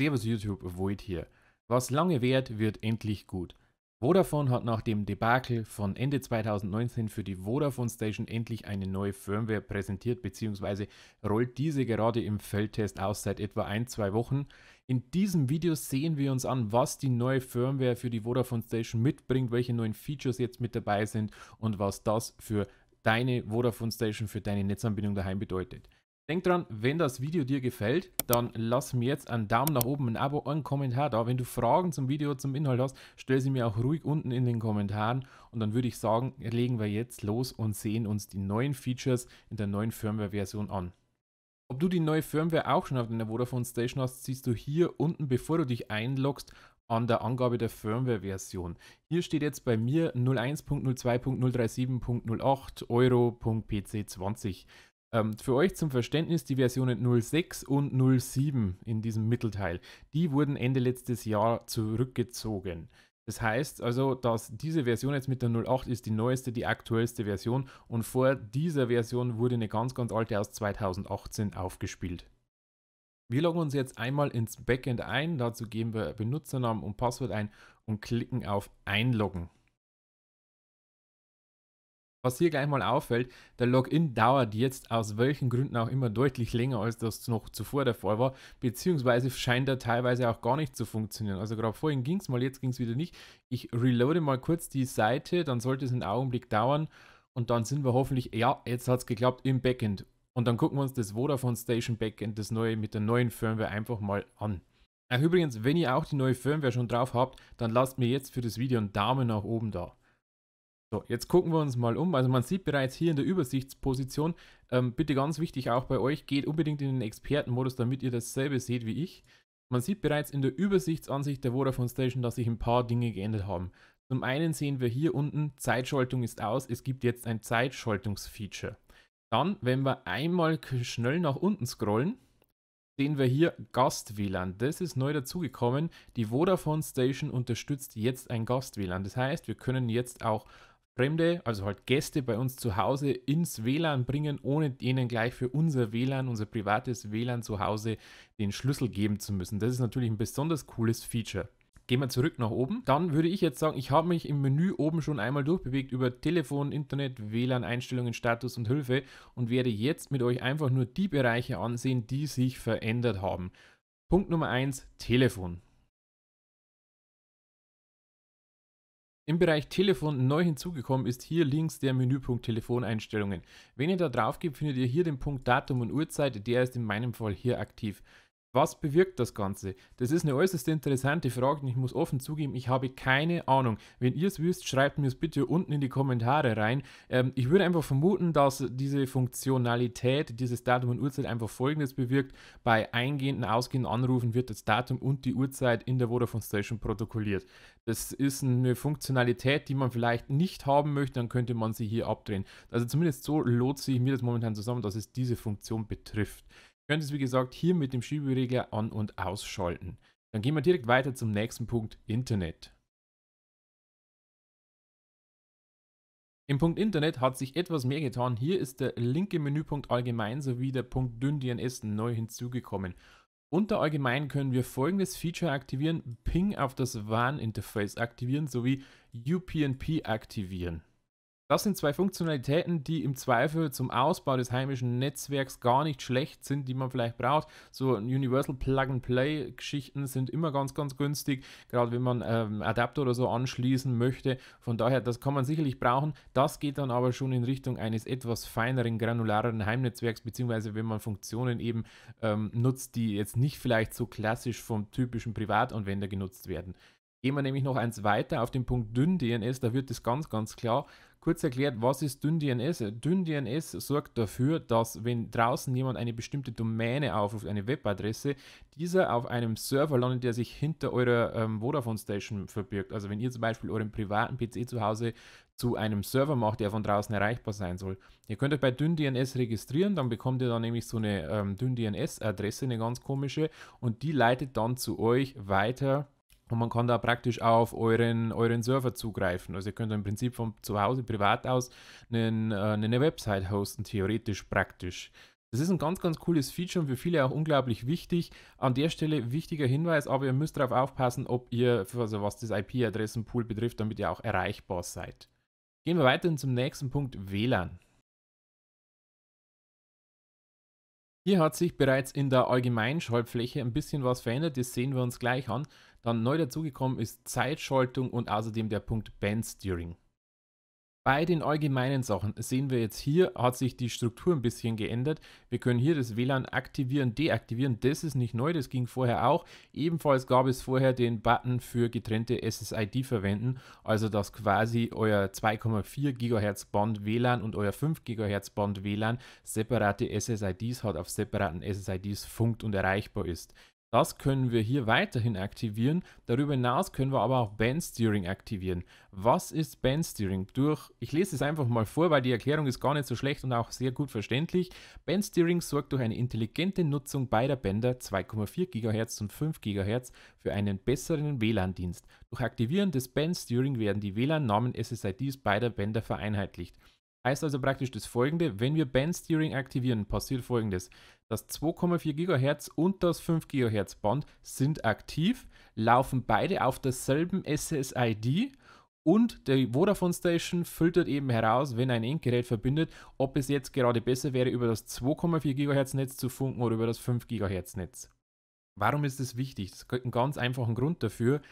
Servus YouTube, Void hier. Was lange währt, wird endlich gut. Vodafone hat nach dem Debakel von Ende 2019 für die Vodafone Station endlich eine neue Firmware präsentiert bzw. rollt diese gerade im Feldtest aus seit etwa ein, zwei Wochen. In diesem Video sehen wir uns an, was die neue Firmware für die Vodafone Station mitbringt, welche neuen Features jetzt mit dabei sind und was das für deine Vodafone Station, für deine Netzanbindung daheim bedeutet. Denk dran, wenn das Video dir gefällt, dann lass mir jetzt einen Daumen nach oben, ein Abo, einen Kommentar da. Wenn du Fragen zum Video, zum Inhalt hast, stell sie mir auch ruhig unten in den Kommentaren. Und dann würde ich sagen, legen wir jetzt los und sehen uns die neuen Features in der neuen Firmware-Version an. Ob du die neue Firmware auch schon auf deiner Vodafone Station hast, siehst du hier unten, bevor du dich einloggst, an der Angabe der Firmware-Version. Hier steht jetzt bei mir 01.02.037.08 Euro.pc20. Ähm, für euch zum Verständnis, die Versionen 06 und 07 in diesem Mittelteil, die wurden Ende letztes Jahr zurückgezogen. Das heißt also, dass diese Version jetzt mit der 08 ist die neueste, die aktuellste Version und vor dieser Version wurde eine ganz, ganz alte aus 2018 aufgespielt. Wir loggen uns jetzt einmal ins Backend ein, dazu geben wir Benutzernamen und Passwort ein und klicken auf Einloggen. Was hier gleich mal auffällt, der Login dauert jetzt aus welchen Gründen auch immer deutlich länger, als das noch zuvor der Fall war, beziehungsweise scheint er teilweise auch gar nicht zu funktionieren. Also gerade vorhin ging es mal, jetzt ging es wieder nicht. Ich reloade mal kurz die Seite, dann sollte es einen Augenblick dauern und dann sind wir hoffentlich, ja, jetzt hat es geklappt, im Backend. Und dann gucken wir uns das Vodafone Station Backend, das neue mit der neuen Firmware einfach mal an. Ach übrigens, wenn ihr auch die neue Firmware schon drauf habt, dann lasst mir jetzt für das Video einen Daumen nach oben da. So, jetzt gucken wir uns mal um. Also man sieht bereits hier in der Übersichtsposition, ähm, bitte ganz wichtig auch bei euch, geht unbedingt in den Expertenmodus, damit ihr dasselbe seht wie ich. Man sieht bereits in der Übersichtsansicht der Vodafone Station, dass sich ein paar Dinge geändert haben. Zum einen sehen wir hier unten, Zeitschaltung ist aus, es gibt jetzt ein Zeitschaltungsfeature. Dann, wenn wir einmal schnell nach unten scrollen, sehen wir hier Gast-WLAN. Das ist neu dazugekommen. Die Vodafone Station unterstützt jetzt ein Gast-WLAN. Das heißt, wir können jetzt auch Fremde, also halt Gäste bei uns zu Hause ins WLAN bringen, ohne ihnen gleich für unser WLAN, unser privates WLAN zu Hause den Schlüssel geben zu müssen. Das ist natürlich ein besonders cooles Feature. Gehen wir zurück nach oben. Dann würde ich jetzt sagen, ich habe mich im Menü oben schon einmal durchbewegt über Telefon, Internet, WLAN, Einstellungen, Status und Hilfe und werde jetzt mit euch einfach nur die Bereiche ansehen, die sich verändert haben. Punkt Nummer 1, Telefon. Im Bereich Telefon neu hinzugekommen ist hier links der Menüpunkt Telefoneinstellungen. Wenn ihr da drauf geht, findet ihr hier den Punkt Datum und Uhrzeit, der ist in meinem Fall hier aktiv. Was bewirkt das Ganze? Das ist eine äußerst interessante Frage und ich muss offen zugeben, ich habe keine Ahnung. Wenn ihr es wisst, schreibt mir es bitte unten in die Kommentare rein. Ähm, ich würde einfach vermuten, dass diese Funktionalität, dieses Datum und Uhrzeit einfach folgendes bewirkt. Bei eingehenden, ausgehenden Anrufen wird das Datum und die Uhrzeit in der Vodafone Station protokolliert. Das ist eine Funktionalität, die man vielleicht nicht haben möchte, dann könnte man sie hier abdrehen. Also zumindest so lot sich mir das momentan zusammen, dass es diese Funktion betrifft können Sie es wie gesagt hier mit dem Schieberegler an- und ausschalten. Dann gehen wir direkt weiter zum nächsten Punkt Internet. Im Punkt Internet hat sich etwas mehr getan. Hier ist der linke Menüpunkt Allgemein sowie der Punkt Dünn DNS neu hinzugekommen. Unter Allgemein können wir folgendes Feature aktivieren: Ping auf das WAN-Interface aktivieren sowie UPnP aktivieren. Das sind zwei Funktionalitäten, die im Zweifel zum Ausbau des heimischen Netzwerks gar nicht schlecht sind, die man vielleicht braucht. So Universal Plug-and-Play-Geschichten sind immer ganz, ganz günstig, gerade wenn man ähm, Adapter oder so anschließen möchte. Von daher, das kann man sicherlich brauchen. Das geht dann aber schon in Richtung eines etwas feineren, granulareren Heimnetzwerks, beziehungsweise wenn man Funktionen eben ähm, nutzt, die jetzt nicht vielleicht so klassisch vom typischen Privatanwender genutzt werden. Gehen wir nämlich noch eins weiter auf den Punkt Dünn-DNS, da wird es ganz, ganz klar. Kurz erklärt, was ist Dünn-DNS? Dünn-DNS sorgt dafür, dass wenn draußen jemand eine bestimmte Domäne aufruft, eine Webadresse, dieser auf einem Server landet, der sich hinter eurer ähm, Vodafone-Station verbirgt. Also wenn ihr zum Beispiel euren privaten PC zu Hause zu einem Server macht, der von draußen erreichbar sein soll. Ihr könnt euch bei DünnDNS registrieren, dann bekommt ihr dann nämlich so eine ähm, DünnDNS-Adresse, eine ganz komische, und die leitet dann zu euch weiter und man kann da praktisch auf euren, euren Server zugreifen. Also ihr könnt im Prinzip von zu Hause privat aus einen, äh, eine Website hosten, theoretisch praktisch. Das ist ein ganz, ganz cooles Feature und für viele auch unglaublich wichtig. An der Stelle wichtiger Hinweis, aber ihr müsst darauf aufpassen, ob ihr, also was das IP-Adressenpool betrifft, damit ihr auch erreichbar seid. Gehen wir weiter zum nächsten Punkt, WLAN. Hier hat sich bereits in der Allgemeinschaltfläche ein bisschen was verändert, das sehen wir uns gleich an. Dann neu dazugekommen ist Zeitschaltung und außerdem der Punkt Band Steering. Bei den allgemeinen Sachen sehen wir jetzt hier, hat sich die Struktur ein bisschen geändert. Wir können hier das WLAN aktivieren, deaktivieren. Das ist nicht neu, das ging vorher auch. Ebenfalls gab es vorher den Button für getrennte SSID verwenden, also dass quasi euer 2,4 GHz Band WLAN und euer 5 GHz Band WLAN separate SSIDs hat, auf separaten SSIDs funkt und erreichbar ist. Das können wir hier weiterhin aktivieren. Darüber hinaus können wir aber auch Bandsteering aktivieren. Was ist Bandsteering? Durch, ich lese es einfach mal vor, weil die Erklärung ist gar nicht so schlecht und auch sehr gut verständlich. Bandsteering sorgt durch eine intelligente Nutzung beider Bänder 2,4 GHz und 5 GHz für einen besseren WLAN-Dienst. Durch Aktivieren des Bandsteering werden die WLAN-Namen SSIDs beider Bänder vereinheitlicht. Heißt also praktisch das folgende, wenn wir Bandsteering aktivieren, passiert folgendes. Das 2,4 GHz und das 5 GHz Band sind aktiv, laufen beide auf derselben SSID und die Vodafone Station filtert eben heraus, wenn ein Endgerät verbindet, ob es jetzt gerade besser wäre, über das 2,4 GHz Netz zu funken oder über das 5 GHz Netz. Warum ist das wichtig? Es gibt einen ganz einfachen Grund dafür.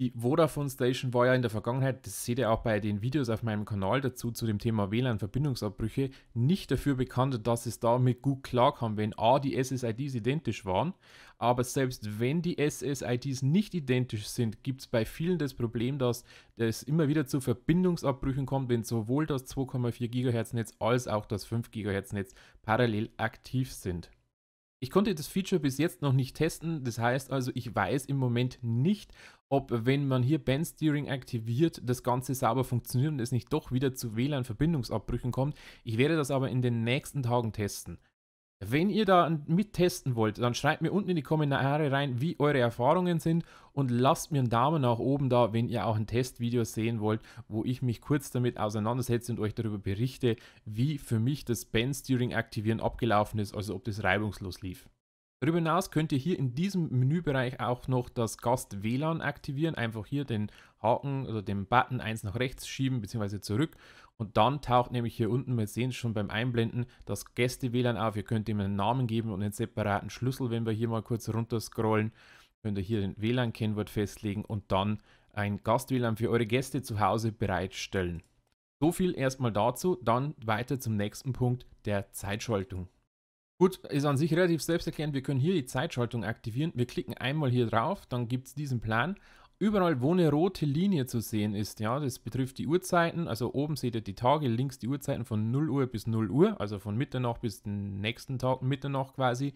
Die Vodafone Station war ja in der Vergangenheit, das seht ihr auch bei den Videos auf meinem Kanal dazu, zu dem Thema WLAN-Verbindungsabbrüche, nicht dafür bekannt, dass es damit gut klarkam, wenn A, die SSIDs identisch waren, aber selbst wenn die SSIDs nicht identisch sind, gibt es bei vielen das Problem, dass es immer wieder zu Verbindungsabbrüchen kommt, wenn sowohl das 2,4 GHz Netz als auch das 5 GHz Netz parallel aktiv sind. Ich konnte das Feature bis jetzt noch nicht testen, das heißt also, ich weiß im Moment nicht, ob wenn man hier Bandsteering aktiviert, das Ganze sauber funktioniert und es nicht doch wieder zu WLAN-Verbindungsabbrüchen kommt. Ich werde das aber in den nächsten Tagen testen. Wenn ihr da mittesten wollt, dann schreibt mir unten in die Kommentare rein, wie eure Erfahrungen sind und lasst mir einen Daumen nach oben da, wenn ihr auch ein Testvideo sehen wollt, wo ich mich kurz damit auseinandersetze und euch darüber berichte, wie für mich das Band-Steering aktivieren abgelaufen ist, also ob das reibungslos lief. Darüber hinaus könnt ihr hier in diesem Menübereich auch noch das Gast WLAN aktivieren. Einfach hier den Haken oder also den Button eins nach rechts schieben bzw. zurück und dann taucht nämlich hier unten, wir sehen es schon beim Einblenden, das Gäste-WLAN auf. Ihr könnt ihm einen Namen geben und einen separaten Schlüssel, wenn wir hier mal kurz runter scrollen. Könnt ihr hier den WLAN-Kennwort festlegen und dann ein Gast-WLAN für eure Gäste zu Hause bereitstellen. So viel erstmal dazu, dann weiter zum nächsten Punkt der Zeitschaltung. Gut, ist an sich relativ selbsterklärend. Wir können hier die Zeitschaltung aktivieren. Wir klicken einmal hier drauf, dann gibt es diesen Plan überall, wo eine rote Linie zu sehen ist, ja, das betrifft die Uhrzeiten, also oben seht ihr die Tage, links die Uhrzeiten von 0 Uhr bis 0 Uhr, also von Mitternacht bis den nächsten Tag, Mitternacht quasi,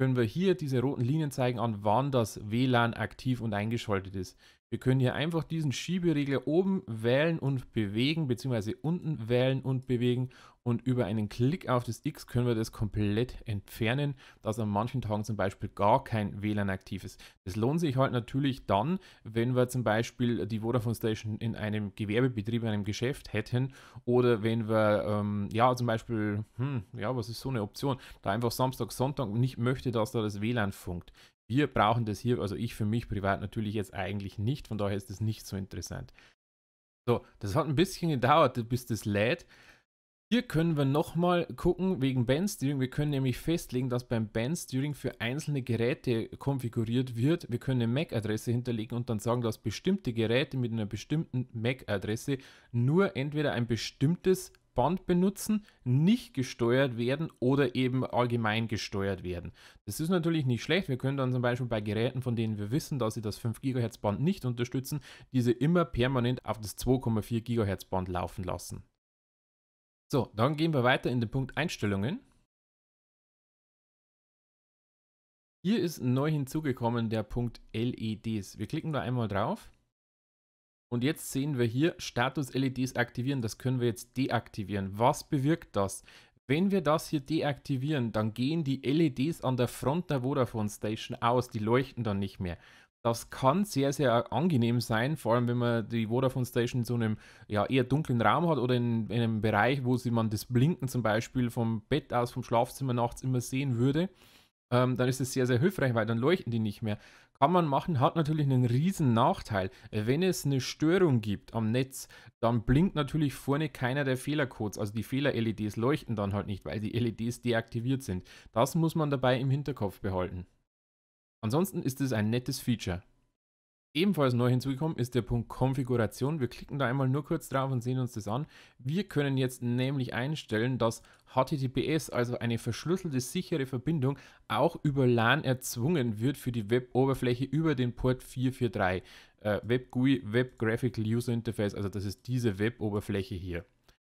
können wir hier diese roten Linien zeigen an, wann das WLAN aktiv und eingeschaltet ist. Wir können hier einfach diesen Schieberegler oben wählen und bewegen, beziehungsweise unten wählen und bewegen. Und über einen Klick auf das X können wir das komplett entfernen, dass an manchen Tagen zum Beispiel gar kein WLAN aktiv ist. Das lohnt sich halt natürlich dann, wenn wir zum Beispiel die Vodafone Station in einem Gewerbebetrieb, in einem Geschäft hätten oder wenn wir, ähm, ja, zum Beispiel, hm, ja, was ist so eine Option, da einfach Samstag, Sonntag nicht möchte, dass da das WLAN funkt wir brauchen das hier, also ich für mich privat natürlich jetzt eigentlich nicht, von daher ist das nicht so interessant. So, das hat ein bisschen gedauert, bis das lädt. Hier können wir nochmal gucken wegen Bandsteering. Wir können nämlich festlegen, dass beim Bandsteering für einzelne Geräte konfiguriert wird. Wir können eine MAC-Adresse hinterlegen und dann sagen, dass bestimmte Geräte mit einer bestimmten MAC-Adresse nur entweder ein bestimmtes Band benutzen, nicht gesteuert werden oder eben allgemein gesteuert werden. Das ist natürlich nicht schlecht. Wir können dann zum Beispiel bei Geräten, von denen wir wissen, dass sie das 5 GHz Band nicht unterstützen, diese immer permanent auf das 2,4 GHz Band laufen lassen. So, dann gehen wir weiter in den Punkt Einstellungen. Hier ist neu hinzugekommen der Punkt LEDs. Wir klicken da einmal drauf und jetzt sehen wir hier Status-LEDs aktivieren. Das können wir jetzt deaktivieren. Was bewirkt das? Wenn wir das hier deaktivieren, dann gehen die LEDs an der Front der Vodafone Station aus. Die leuchten dann nicht mehr. Das kann sehr, sehr angenehm sein, vor allem wenn man die Vodafone Station in so einem ja, eher dunklen Raum hat oder in, in einem Bereich, wo man das Blinken zum Beispiel vom Bett aus, vom Schlafzimmer nachts immer sehen würde ähm, dann ist es sehr, sehr hilfreich, weil dann leuchten die nicht mehr. Kann man machen, hat natürlich einen riesen Nachteil. Wenn es eine Störung gibt am Netz, dann blinkt natürlich vorne keiner der Fehlercodes. Also die Fehler-LEDs leuchten dann halt nicht, weil die LEDs deaktiviert sind. Das muss man dabei im Hinterkopf behalten. Ansonsten ist es ein nettes Feature. Ebenfalls neu hinzugekommen ist der Punkt Konfiguration. Wir klicken da einmal nur kurz drauf und sehen uns das an. Wir können jetzt nämlich einstellen, dass HTTPS, also eine verschlüsselte sichere Verbindung, auch über LAN erzwungen wird für die Web-Oberfläche über den Port 443. Äh, Web GUI, Web Graphical User Interface, also das ist diese Web-Oberfläche hier.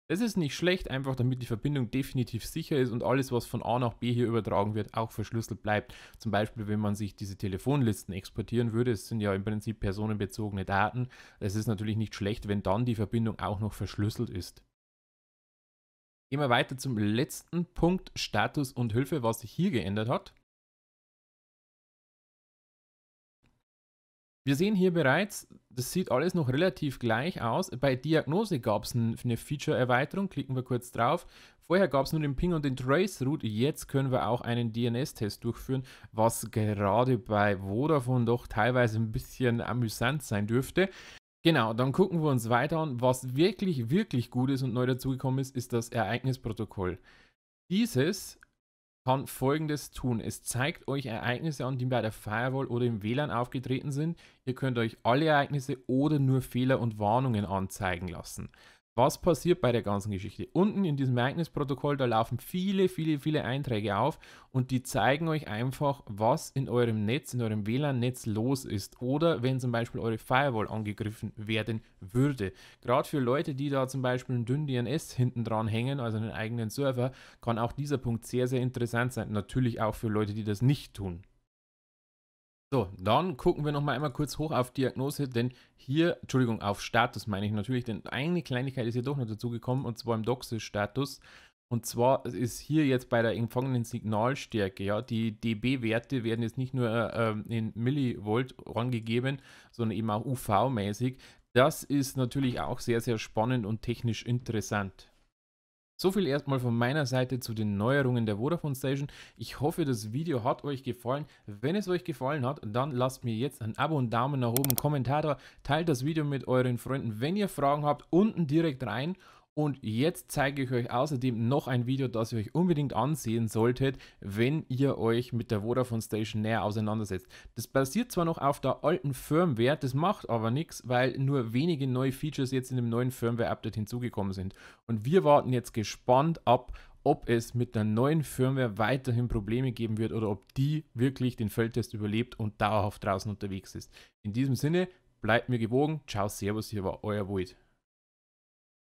Das ist nicht schlecht, einfach damit die Verbindung definitiv sicher ist und alles, was von A nach B hier übertragen wird, auch verschlüsselt bleibt. Zum Beispiel, wenn man sich diese Telefonlisten exportieren würde, es sind ja im Prinzip personenbezogene Daten. Es ist natürlich nicht schlecht, wenn dann die Verbindung auch noch verschlüsselt ist. Gehen wir weiter zum letzten Punkt, Status und Hilfe, was sich hier geändert hat. Wir sehen hier bereits, das sieht alles noch relativ gleich aus. Bei Diagnose gab es eine Feature-Erweiterung, klicken wir kurz drauf. Vorher gab es nur den Ping und den Traceroute, jetzt können wir auch einen DNS-Test durchführen, was gerade bei Vodafone doch teilweise ein bisschen amüsant sein dürfte. Genau, dann gucken wir uns weiter an. Was wirklich, wirklich gut ist und neu dazugekommen ist, ist das Ereignisprotokoll. Dieses kann Folgendes tun. Es zeigt euch Ereignisse an, die bei der Firewall oder im WLAN aufgetreten sind. Ihr könnt euch alle Ereignisse oder nur Fehler und Warnungen anzeigen lassen was passiert bei der ganzen Geschichte? Unten in diesem Ereignisprotokoll, da laufen viele, viele, viele Einträge auf und die zeigen euch einfach, was in eurem Netz, in eurem WLAN-Netz los ist. Oder wenn zum Beispiel eure Firewall angegriffen werden würde. Gerade für Leute, die da zum Beispiel einen dünnen DNS hinten dran hängen, also einen eigenen Server, kann auch dieser Punkt sehr, sehr interessant sein. Natürlich auch für Leute, die das nicht tun. So, dann gucken wir nochmal einmal kurz hoch auf Diagnose, denn hier, Entschuldigung, auf Status meine ich natürlich, denn eine Kleinigkeit ist hier doch noch dazugekommen und zwar im Doxis-Status. Und zwar ist hier jetzt bei der empfangenen Signalstärke, ja, die dB-Werte werden jetzt nicht nur äh, ähm, in Millivolt angegeben, sondern eben auch UV-mäßig. Das ist natürlich auch sehr, sehr spannend und technisch interessant. So viel erstmal von meiner Seite zu den Neuerungen der Vodafone Station. Ich hoffe, das Video hat euch gefallen. Wenn es euch gefallen hat, dann lasst mir jetzt ein Abo und Daumen nach oben, einen Kommentar da, teilt das Video mit euren Freunden, wenn ihr Fragen habt, unten direkt rein. Und jetzt zeige ich euch außerdem noch ein Video, das ihr euch unbedingt ansehen solltet, wenn ihr euch mit der Vodafone Station näher auseinandersetzt. Das basiert zwar noch auf der alten Firmware, das macht aber nichts, weil nur wenige neue Features jetzt in dem neuen Firmware-Update hinzugekommen sind. Und wir warten jetzt gespannt ab, ob es mit der neuen Firmware weiterhin Probleme geben wird oder ob die wirklich den Feldtest überlebt und dauerhaft draußen unterwegs ist. In diesem Sinne, bleibt mir gewogen. Ciao, Servus, hier war euer Void.